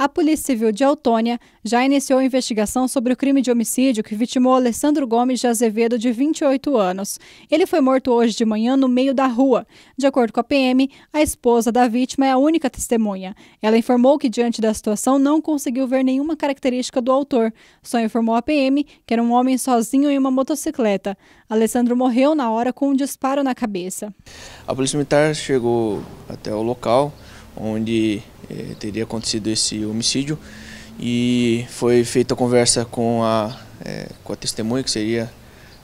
A Polícia Civil de Autônia já iniciou a investigação sobre o crime de homicídio que vitimou Alessandro Gomes de Azevedo, de 28 anos. Ele foi morto hoje de manhã no meio da rua. De acordo com a PM, a esposa da vítima é a única testemunha. Ela informou que, diante da situação, não conseguiu ver nenhuma característica do autor. Só informou a PM que era um homem sozinho em uma motocicleta. Alessandro morreu na hora com um disparo na cabeça. A Polícia Militar chegou até o local onde é, teria acontecido esse homicídio e foi feita a conversa com a, é, com a testemunha, que seria,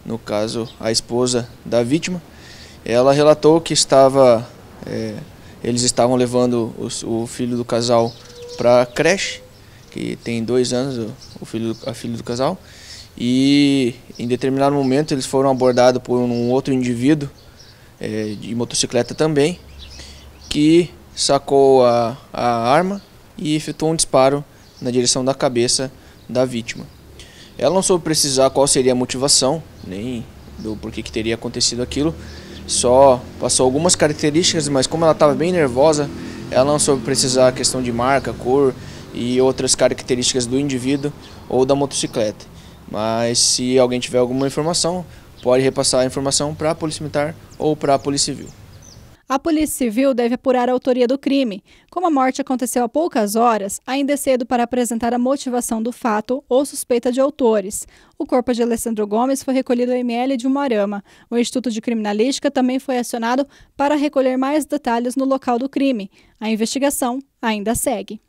no caso, a esposa da vítima. Ela relatou que estava, é, eles estavam levando os, o filho do casal para a creche, que tem dois anos, o filho, a filha do casal, e em determinado momento eles foram abordados por um outro indivíduo de motocicleta também, que sacou a, a arma e efetuou um disparo na direção da cabeça da vítima. Ela não soube precisar qual seria a motivação, nem do porquê que teria acontecido aquilo, só passou algumas características, mas como ela estava bem nervosa, ela não soube precisar a questão de marca, cor e outras características do indivíduo ou da motocicleta. Mas se alguém tiver alguma informação, pode repassar a informação para a Polícia Militar ou para a Polícia Civil. A Polícia Civil deve apurar a autoria do crime. Como a morte aconteceu há poucas horas, ainda é cedo para apresentar a motivação do fato ou suspeita de autores. O corpo de Alessandro Gomes foi recolhido ao ML de Umarama. O Instituto de Criminalística também foi acionado para recolher mais detalhes no local do crime. A investigação ainda segue.